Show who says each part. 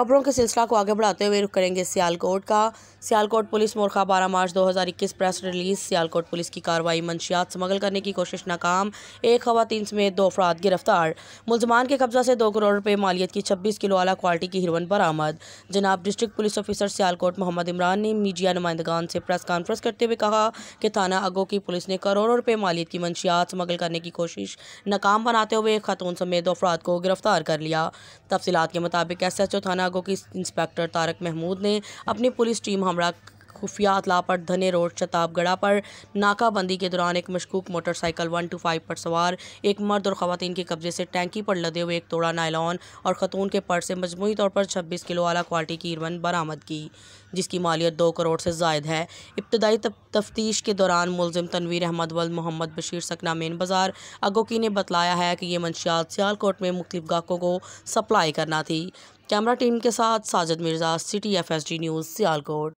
Speaker 1: खबरों के सिलसिला को आगे बढ़ाते हुए रुख करेंगे सियालकोट का सियालकोट पुलिस मोरखा बारह March 2021 press release Sialkot police की कार्रवाई मंशियात स्मगल करने की कोशिश नाकाम एक खवतिन समेत दो अफराद गिरफ्तार मुलजमान के कब्जा से दो करोड़ रुपये मालियत की छब्बीस किलो अला क्वालिटी की हिरवन बरामद जनाब district police officer Sialkot Mohammad Imran ने मीडिया नुमाइंदगान से प्रेस कॉन्फ्रेंस करते हुए कहा कि थाना अगो की पुलिस ने करोड़ों रुपये मालियत की मंशियात स्मगल करने की कोशिश नाकाम बनाते हुए खातून समेत दो अफराद को गिरफ्तार कर लिया तफसीत के मुताबिक एस एच ओ थाना शिकागो के इंस्पेक्टर तारक महमूद ने अपनी पुलिस टीम हमरा खुफिया अतला पर धने रोड शताबगढ़ा पर नाकाबंदी के दौरान एक मशकूक मोटरसाइकिल वन टू फाइव पर सवार एक मर्द और ख़वान के कब्जे से टैंकी पर लदे हुए एक तोड़ा नायलॉन और खतून के पर्स से मजमू तौर पर छब्बीस किलो आला क्वालिटी की इरवन बरामद की जिसकी मालियत दो करोड़ से जायद है इब्तदाई तफ्तीश के दौरान मुलजिम तनवीर अहमद वल मोहम्मद बशीर सकना मेन बाज़ार अगोकी ने बतलाया है कि ये मंशियात सियालकोट में मुख्तफ गाहकों को सप्लाई करना थी कैमरा टीम के साथ Sajid Mirza city FSD news Sialkot